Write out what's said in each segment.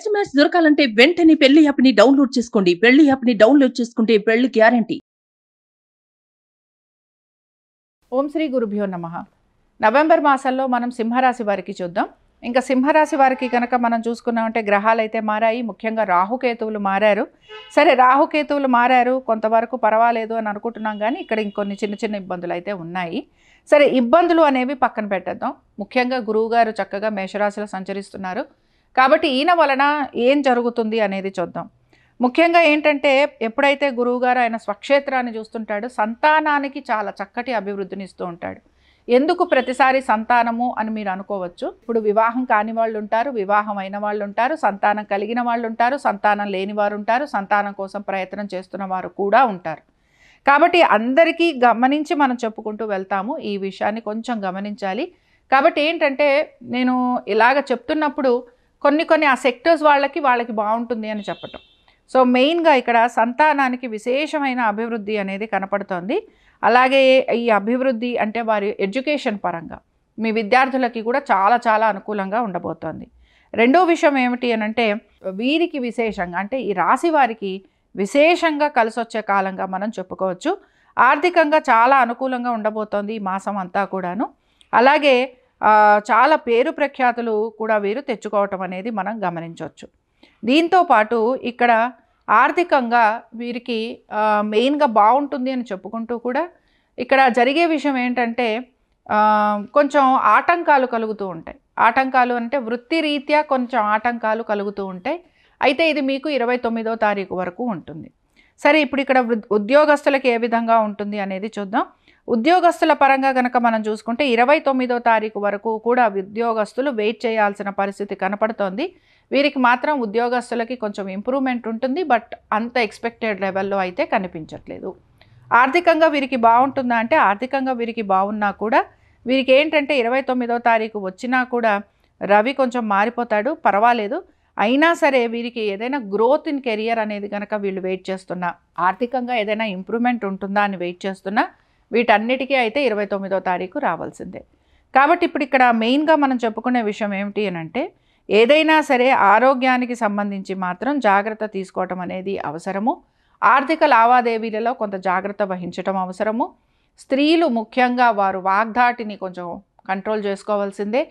test match దొరకాలంటే వెంటనే పెళ్లి యాప్ ని డౌన్లోడ్ చేసుకోండి పెళ్లి యాప్ ని డౌన్లోడ్ చేసుకుంటే పెళ్లి గ్యారంటీ ఓం శ్రీ గురుభ్యో నమ నవంబర్ మాసంలో మనం సింహరాశి వారికి చూద్దాం ఇంకా సింహరాశి వారికి కనుక మనం చూసుకున్నామంటే గ్రహాలు అయితే మారాయి ముఖ్యంగా రాహుకేతువులు మారారు సరే రాహుకేతువులు మారారు కొంతవరకు పర్వాలేదు అని అనుకుంటున్నాం కానీ ఇక్కడ ఇంకొన్ని చిన్న చిన్న ఇబ్బందులు అయితే ఉన్నాయి సరే ఇబ్బందులు అనేవి పక్కన పెట్టేద్దాం ముఖ్యంగా గురువుగారు చక్కగా మేషరాశిలో సంచరిస్తున్నారు కాబట్టి ఈయన వలన ఏం జరుగుతుంది అనేది చూద్దాం ముఖ్యంగా ఏంటంటే ఎప్పుడైతే గురువుగారు ఆయన స్వక్షేత్రాన్ని చూస్తుంటాడు సంతానానికి చాలా చక్కటి అభివృద్ధిని ఇస్తూ ఉంటాడు ఎందుకు ప్రతిసారి సంతానము అని మీరు అనుకోవచ్చు ఇప్పుడు వివాహం కాని వాళ్ళు ఉంటారు వివాహం అయిన వాళ్ళు ఉంటారు సంతానం కలిగిన వాళ్ళు ఉంటారు సంతానం లేని వారు ఉంటారు సంతానం కోసం ప్రయత్నం చేస్తున్న వారు కూడా ఉంటారు కాబట్టి అందరికీ గమనించి మనం చెప్పుకుంటూ వెళ్తాము ఈ విషయాన్ని కొంచెం గమనించాలి కాబట్టి ఏంటంటే నేను ఇలాగ చెప్తున్నప్పుడు కొన్ని కొన్ని ఆ సెక్టర్స్ వాళ్ళకి వాళ్ళకి బాగుంటుంది అని చెప్పటం సో మెయిన్గా ఇక్కడ సంతానానికి విశేషమైన అభివృద్ధి అనేది కనపడుతోంది అలాగే ఈ అభివృద్ధి అంటే వారి ఎడ్యుకేషన్ పరంగా మీ విద్యార్థులకి కూడా చాలా చాలా అనుకూలంగా ఉండబోతోంది రెండో విషయం ఏమిటి అనంటే వీరికి విశేషంగా అంటే ఈ రాశి వారికి విశేషంగా కలిసి వచ్చే కాలంగా మనం చెప్పుకోవచ్చు ఆర్థికంగా చాలా అనుకూలంగా ఉండబోతోంది ఈ మాసం అంతా కూడాను అలాగే చాలా పేరు ప్రఖ్యాతులు కూడా వీరు తెచ్చుకోవటం అనేది మనం గమనించవచ్చు దీంతో పాటు ఇక్కడ ఆర్థికంగా వీరికి మెయిన్గా బాగుంటుంది అని చెప్పుకుంటూ కూడా ఇక్కడ జరిగే విషయం ఏంటంటే కొంచెం ఆటంకాలు కలుగుతూ ఉంటాయి ఆటంకాలు అంటే వృత్తి రీత్యా కొంచెం ఆటంకాలు కలుగుతూ ఉంటాయి అయితే ఇది మీకు ఇరవై తొమ్మిదో తారీఖు వరకు ఉంటుంది సరే ఇప్పుడు ఇక్కడ ఉద్యోగస్తులకు ఏ విధంగా ఉంటుంది అనేది చూద్దాం ఉద్యోగస్తుల పరంగా కనుక మనం చూసుకుంటే ఇరవై తొమ్మిదో తారీఖు వరకు కూడా ఉద్యోగస్తులు వెయిట్ చేయాల్సిన పరిస్థితి కనపడుతోంది వీరికి మాత్రం ఉద్యోగస్తులకి కొంచెం ఇంప్రూవ్మెంట్ ఉంటుంది బట్ అంత ఎక్స్పెక్టెడ్ లెవెల్లో అయితే కనిపించట్లేదు ఆర్థికంగా వీరికి బాగుంటుందా అంటే ఆర్థికంగా వీరికి బాగున్నా కూడా వీరికి ఏంటంటే ఇరవై తొమ్మిదో తారీఖు వచ్చినా కూడా రవి కొంచెం మారిపోతాడు పర్వాలేదు అయినా సరే వీరికి ఏదైనా గ్రోత్ ఇన్ కెరియర్ అనేది కనుక వీళ్ళు వెయిట్ చేస్తున్నా ఆర్థికంగా ఏదైనా ఇంప్రూవ్మెంట్ ఉంటుందా అని వెయిట్ చేస్తున్నా వీటన్నిటికీ అయితే ఇరవై తొమ్మిదో తారీఖు రావాల్సిందే కాబట్టి ఇప్పుడు ఇక్కడ మెయిన్గా మనం చెప్పుకునే విషయం ఏమిటి అని అంటే ఏదైనా సరే ఆరోగ్యానికి సంబంధించి మాత్రం జాగ్రత్త తీసుకోవటం అనేది అవసరము ఆర్థిక లావాదేవీలలో కొంత జాగ్రత్త వహించటం అవసరము స్త్రీలు ముఖ్యంగా వారు వాగ్దాటిని కొంచెం కంట్రోల్ చేసుకోవాల్సిందే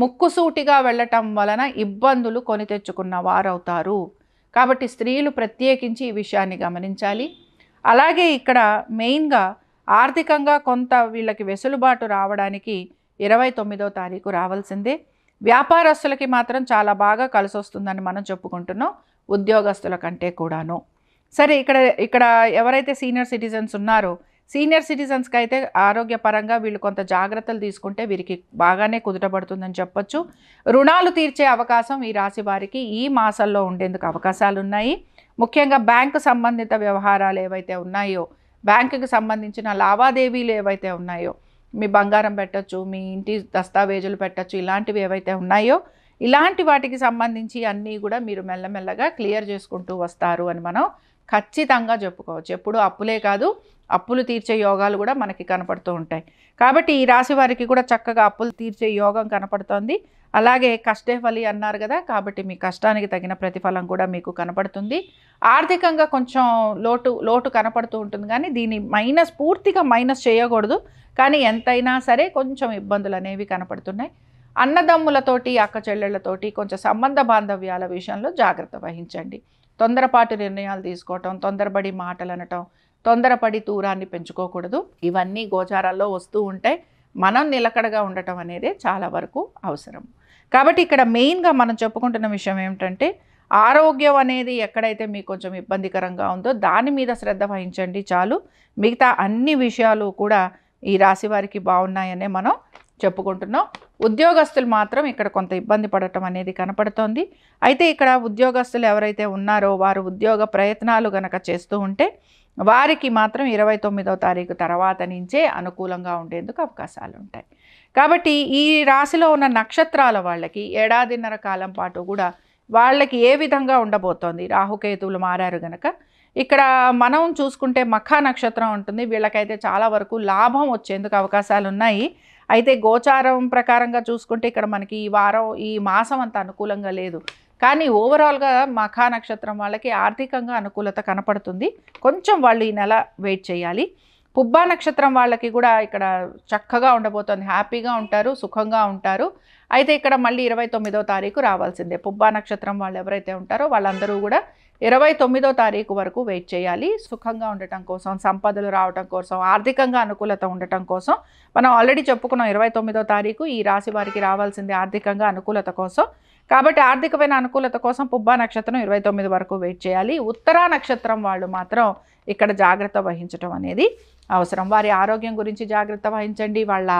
ముక్కుసూటిగా వెళ్ళటం వలన ఇబ్బందులు కొని తెచ్చుకున్న వారవుతారు కాబట్టి స్త్రీలు ప్రత్యేకించి ఈ విషయాన్ని గమనించాలి అలాగే ఇక్కడ మెయిన్గా ఆర్థికంగా కొంత వీళ్ళకి వెసులుబాటు రావడానికి ఇరవై తొమ్మిదో తారీఖు రావాల్సిందే వ్యాపారస్తులకి మాత్రం చాలా బాగా కలిసి వస్తుందని మనం చెప్పుకుంటున్నాం ఉద్యోగస్తుల కంటే కూడాను సరే ఇక్కడ ఇక్కడ ఎవరైతే సీనియర్ సిటిజన్స్ ఉన్నారో సీనియర్ సిటిజన్స్కి అయితే ఆరోగ్యపరంగా వీళ్ళు కొంత జాగ్రత్తలు తీసుకుంటే వీరికి బాగానే కుదుటపడుతుందని చెప్పొచ్చు రుణాలు తీర్చే అవకాశం ఈ రాశి వారికి ఈ మాసంలో ఉండేందుకు అవకాశాలు ఉన్నాయి ముఖ్యంగా బ్యాంకు సంబంధిత వ్యవహారాలు ఏవైతే ఉన్నాయో బ్యాంకుకి సంబంధించిన లావాదేవీలు ఏవైతే ఉన్నాయో మీ బంగారం పెట్టచ్చు మీ ఇంటి దస్తావేజులు పెట్టచ్చు ఇలాంటివి ఏవైతే ఉన్నాయో ఇలాంటి వాటికి సంబంధించి అన్నీ కూడా మీరు మెల్లమెల్లగా క్లియర్ చేసుకుంటూ వస్తారు అని మనం ఖచ్చితంగా చెప్పుకోవచ్చు ఎప్పుడు అప్పులే కాదు అప్పులు తీర్చే యోగాలు కూడా మనకి కనపడుతూ ఉంటాయి కాబట్టి ఈ రాశి వారికి కూడా చక్కగా అప్పులు తీర్చే యోగం కనపడుతోంది అలాగే కష్టేఫలి అన్నారు కదా కాబట్టి మీ కష్టానికి తగిన ప్రతిఫలం కూడా మీకు కనపడుతుంది ఆర్థికంగా కొంచెం లోటు లోటు కనపడుతూ ఉంటుంది కానీ దీన్ని మైనస్ పూర్తిగా మైనస్ చేయకూడదు కానీ ఎంతైనా సరే కొంచెం ఇబ్బందులు అనేవి కనపడుతున్నాయి అన్నదమ్ములతోటి అక్క చెల్లెళ్లతోటి కొంచెం సంబంధ బాంధవ్యాల విషయంలో జాగ్రత్త వహించండి తొందరపాటు నిర్ణయాలు తీసుకోవటం తొందరపడి మాటలు అనటం తొందరపడి దూరాన్ని పెంచుకోకూడదు ఇవన్నీ గోచారాల్లో వస్తూ ఉంటాయి మనం నిలకడగా ఉండటం అనేది చాలా వరకు అవసరం కాబట్టి ఇక్కడ మెయిన్గా మనం చెప్పుకుంటున్న విషయం ఏమిటంటే ఆరోగ్యం అనేది ఎక్కడైతే మీకు కొంచెం ఇబ్బందికరంగా ఉందో దాని మీద శ్రద్ధ వహించండి చాలు మిగతా అన్ని విషయాలు కూడా ఈ రాశి వారికి బాగున్నాయనే మనం చెప్పుకుంటున్నాం ఉద్యోగస్తులు మాత్రం ఇక్కడ కొంత ఇబ్బంది పడటం అనేది కనపడుతోంది అయితే ఇక్కడ ఉద్యోగస్తులు ఎవరైతే ఉన్నారో వారు ఉద్యోగ ప్రయత్నాలు కనుక చేస్తూ ఉంటే వారికి మాత్రం ఇరవై తొమ్మిదవ తారీఖు తర్వాత నుంచే అనుకూలంగా ఉండేందుకు అవకాశాలు ఉంటాయి కాబట్టి ఈ రాశిలో ఉన్న నక్షత్రాల వాళ్ళకి ఏడాదిన్నర కాలం పాటు కూడా వాళ్ళకి ఏ విధంగా ఉండబోతోంది రాహుకేతువులు మారారు గనక ఇక్కడ మనం చూసుకుంటే మఖ నక్షత్రం ఉంటుంది వీళ్ళకైతే చాలా వరకు లాభం వచ్చేందుకు అవకాశాలు ఉన్నాయి అయితే గోచారం ప్రకారంగా చూసుకుంటే ఇక్కడ మనకి ఈ వారం ఈ మాసం అంత అనుకూలంగా లేదు కానీ ఓవరాల్గా మఖా నక్షత్రం వాళ్ళకి ఆర్థికంగా అనుకూలత కనపడుతుంది కొంచెం వాళ్ళు ఈ నెల వెయిట్ చేయాలి పుబ్బా నక్షత్రం వాళ్ళకి కూడా ఇక్కడ చక్కగా ఉండబోతోంది హ్యాపీగా ఉంటారు సుఖంగా ఉంటారు అయితే ఇక్కడ మళ్ళీ ఇరవై తొమ్మిదో తారీఖు రావాల్సిందే పుబ్బా నక్షత్రం వాళ్ళు ఎవరైతే ఉంటారో వాళ్ళందరూ కూడా ఇరవై తొమ్మిదో తారీఖు వరకు వెయిట్ చేయాలి సుఖంగా ఉండటం కోసం సంపదలు రావటం కోసం ఆర్థికంగా అనుకూలత ఉండటం కోసం మనం ఆల్రెడీ చెప్పుకున్నాం ఇరవై తొమ్మిదో తారీఖు ఈ రాశి వారికి రావాల్సింది ఆర్థికంగా అనుకూలత కోసం కాబట్టి ఆర్థికమైన అనుకూలత కోసం పుబ్బా నక్షత్రం ఇరవై తొమ్మిది వరకు వెయిట్ చేయాలి ఉత్తరా నక్షత్రం వాళ్ళు మాత్రం ఇక్కడ జాగ్రత్త వహించడం అనేది అవసరం వారి ఆరోగ్యం గురించి జాగ్రత్త వహించండి వాళ్ళ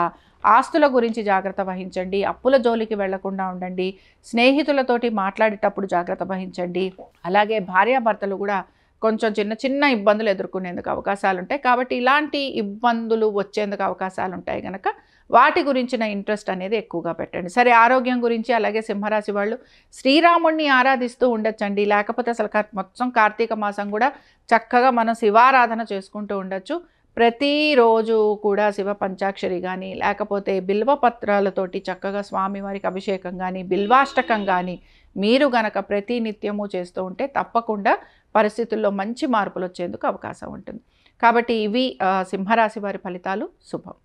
ఆస్తుల గురించి జాగ్రత్త వహించండి అప్పుల జోలికి వెళ్లకుండా ఉండండి స్నేహితులతోటి మాట్లాడేటప్పుడు జాగ్రత్త వహించండి అలాగే భార్యాభర్తలు కూడా కొంచెం చిన్న చిన్న ఇబ్బందులు ఎదుర్కొనేందుకు అవకాశాలు ఉంటాయి కాబట్టి ఇలాంటి ఇబ్బందులు వచ్చేందుకు అవకాశాలు ఉంటాయి కనుక వాటి గురించిన ఇంట్రెస్ట్ అనేది ఎక్కువగా పెట్టండి సరే ఆరోగ్యం గురించి అలాగే సింహరాశి వాళ్ళు శ్రీరాముడిని ఆరాధిస్తూ ఉండొచ్చండి లేకపోతే అసలు మొత్తం కార్తీక మాసం కూడా చక్కగా మనం శివారాధన చేసుకుంటూ ఉండొచ్చు ప్రతిరోజు కూడా శివ పంచాక్షరి కానీ లేకపోతే బిల్వ పత్రాలతోటి చక్కగా స్వామివారికి అభిషేకం కానీ బిల్వాష్టకం కానీ మీరు గనక ప్రతి నిత్యము చేస్తూ ఉంటే తప్పకుండా పరిస్థితుల్లో మంచి మార్పులు వచ్చేందుకు అవకాశం ఉంటుంది కాబట్టి ఇవి సింహరాశి వారి ఫలితాలు శుభం